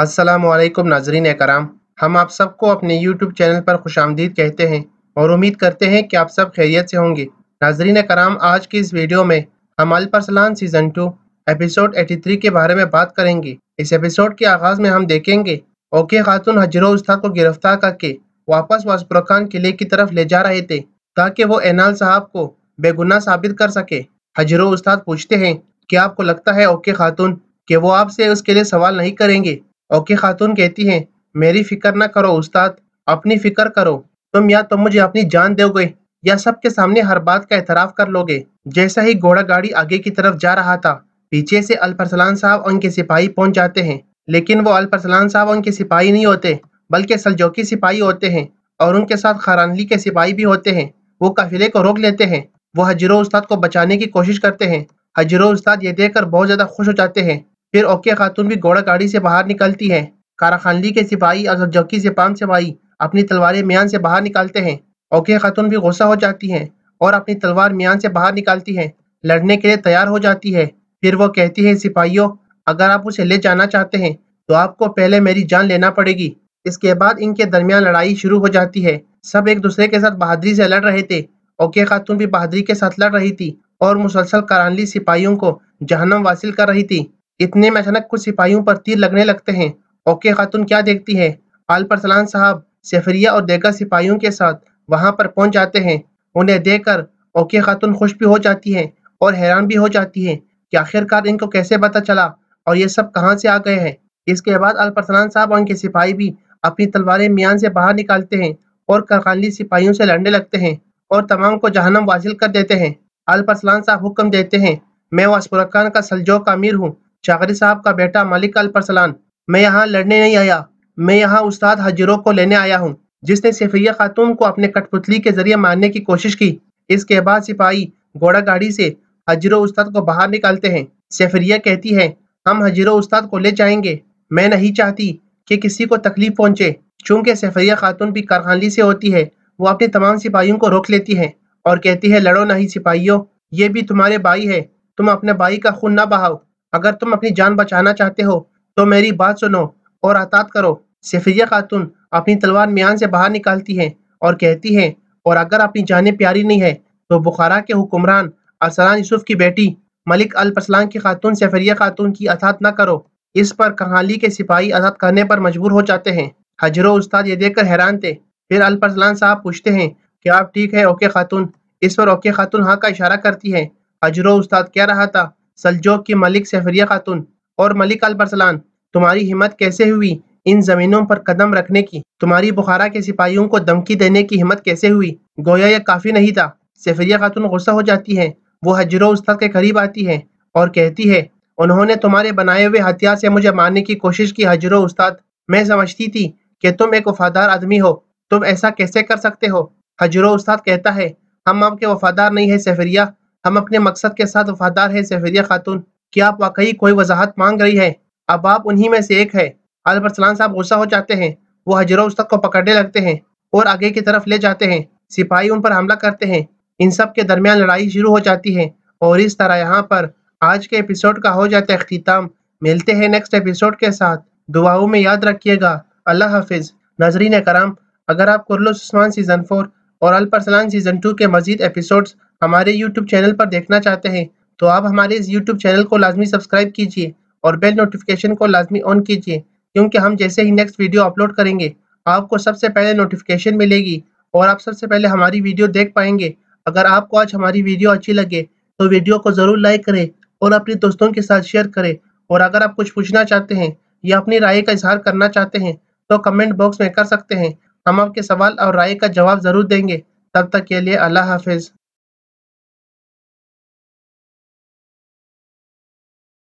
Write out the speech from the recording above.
असलम नाजरीन कराम हम आप सबको अपने YouTube चैनल पर खुश कहते हैं और उम्मीद करते हैं कि आप सब खैरियत से होंगे नाजरीन कराम आज की इस वीडियो में हम अलपरसलान सीज़न टू एपिसोड 83 के बारे में बात करेंगे इस एपिसोड के आगाज़ में हम देखेंगे ओके खातून हजरो उस्ताद को गिरफ्तार करके वापस वाजपुर खान किले की तरफ ले जा रहे थे ताकि वो एनाल साहब को बेगुना साबित कर सके हजरो उस्ताद पूछते हैं कि आपको लगता है ओके खातून कि वो आपसे उसके लिए सवाल नहीं करेंगे ओके खातून कहती है मेरी फिक्र ना करो उस्ताद अपनी फिक्र करो तुम या तो मुझे अपनी जान दोगे या सबके सामने हर बात का एतराफ़ कर लोगे जैसा ही घोड़ा गाड़ी आगे की तरफ जा रहा था पीछे से अलफरसलान साहब उनके सिपाही पहुंच जाते हैं लेकिन वो अलफरसलान साहब उनके सिपाही नहीं होते बल्कि सलजोकी सिपाही होते हैं और उनके साथ खरानली के सिपाही भी होते हैं वो काफिले को रोक लेते हैं वो हजरो उस्ताद को बचाने की कोशिश करते हैं हजरो उस्ताद ये देखकर बहुत ज़्यादा खुश हो जाते हैं फिर ओकिया खातून भी घोड़ा गाड़ी से बाहर निकलती है कारा खानली के सिपाही और जक्की से पान सिपाही अपनी तलवारें मियान से बाहर निकालते हैं ओकिया खातून भी गुस्सा हो जाती है और अपनी तलवार मियान से बाहर निकालती है लड़ने के लिए तैयार हो जाती है फिर वो कहती है सिपाहियों अगर आप उसे ले जाना चाहते हैं तो आपको पहले मेरी जान लेना पड़ेगी इसके बाद इनके दरमियान लड़ाई शुरू हो जाती है सब एक दूसरे के साथ बहादुरी से लड़ रहे थे ओके खातून भी बहादुरी के साथ लड़ रही थी और मुसलसल करानली सिपाहियों को जहनम वासिल कर रही थी इतने में अचानक कुछ सिपाहियों पर तीर लगने लगते हैं ओके खातून क्या देखती है आल परसलान साहब सेफरिया और देगा सिपाहियों के साथ वहां पर पहुंच जाते हैं उन्हें देखकर ओके खातून खुश भी हो जाती है और हैरान भी हो जाती है कि आखिरकार इनको कैसे पता चला और ये सब कहाँ से आ गए हैं इसके बाद अल परसलान साहब और इनके सिपाही भी अपनी तलवारें मियान से बाहर निकालते हैं और करखानली सिपाहियों से लड़ने लगते हैं और तमाम को जहनम वासिल कर देते हैं अल परसलान साहब हुक्म देते हैं मैं वास्पुरकान का सलजो का अमीर हूँ चाकरी साहब का बेटा मलिक अल परसलान मैं यहाँ लड़ने नहीं आया मैं यहाँ उस्ताद हजरों को लेने आया हूँ जिसने सफिया खातून को अपने कठपुतली के जरिए मारने की कोशिश की इसके बाद सिपाही घोड़ा गाड़ी से हजरो उस्ताद को बाहर निकालते हैं सफरिया कहती है हम हजरों उस्ताद को ले जाएंगे मैं नहीं चाहती कि किसी को तकलीफ पहुंचे चूंकि सफरिया खातून भी कारखानी से होती है वो अपने तमाम सिपाहियों को रोक लेती है और कहती है लड़ो नहीं सिपाहियों ये भी तुम्हारे भाई है तुम अपने भाई का खून ना बहाओ अगर तुम अपनी जान बचाना चाहते हो तो मेरी बात सुनो और आतात करो सफिया खातून अपनी तलवार मियान से बाहर निकालती है और कहती है और अगर अपनी जानें प्यारी नहीं है तो बुखारा के हुक्मरान अरसलान यूसुफ की बेटी मलिक अल पसलान की खातून सफरिया खातून की अतात न करो इस पर कहाली के सिपाही अतात करने पर मजबूर हो जाते हैं हजरो उस्ताद ये देखकर हैरान थे फिर अल साहब पूछते हैं कि आप ठीक है ओके खातून इस पर ओके खातून हाँ का इशारा करती है हजरो उस्ताद क्या रहा था सलजोक की मलिक सेफरिया खातून और मलिक अल बरसलान तुम्हारी हिम्मत कैसे हुई इन जमीनों पर कदम रखने की तुम्हारी बुखारा के सिपाहियों को धमकी देने की हिम्मत कैसे हुई गोया यह काफी नहीं था सेफरिया खातून गुस्सा हो जाती है वो हजरो उस्ताद के करीब आती है और कहती है उन्होंने तुम्हारे बनाए हुए हथियार से मुझे मारने की कोशिश की हजरो उस्ताद मैं समझती थी कि तुम एक वफादार आदमी हो तुम ऐसा कैसे कर सकते हो हजरो उस्ताद कहता है हम आपके वफादार नहीं है सेफरिया हम अपने मकसद के साथ वफादार है सफेदिया खातून क्या आप वाकई कोई वजाहत मांग रही है अब आप उन्हीं में से एक है अलबरसलान साहब गुस्सा हो जाते हैं वो हजरों उस्तक को पकड़ने लगते हैं और आगे की तरफ ले जाते हैं सिपाही उन पर हमला करते हैं इन सब के दरमियान लड़ाई शुरू हो जाती है और इस तरह यहाँ पर आज के एपिसोड का हो जाता है अख्ताम मिलते हैं नेक्स्ट एपिसोड के साथ दुआओं में याद रखिएगा अल्लाह हाफिज नजरीन कराम अगर आप कुरलुस सीज़न फोर और अलपरसलान सीज़न टू के मजीद एपिसोड्स हमारे यूट्यूब चैनल पर देखना चाहते हैं तो आप हमारे इस यूट्यूब चैनल को लाजमी सब्सक्राइब कीजिए और बेल नोटिफिकेशन को लाजमी ऑन कीजिए क्योंकि हम जैसे ही नेक्स्ट वीडियो अपलोड करेंगे आपको सबसे पहले नोटिफिकेशन मिलेगी और आप सबसे पहले हमारी वीडियो देख पाएंगे अगर आपको आज हमारी वीडियो अच्छी लगे तो वीडियो को ज़रूर लाइक करें और अपने दोस्तों के साथ शेयर करें और अगर आप कुछ पूछना चाहते हैं या अपनी राय का इजहार करना चाहते हैं तो कमेंट बॉक्स में कर सकते हैं हम आपके सवाल और राय का जवाब ज़रूर देंगे तब तक के लिए अल्लाह हाफिज़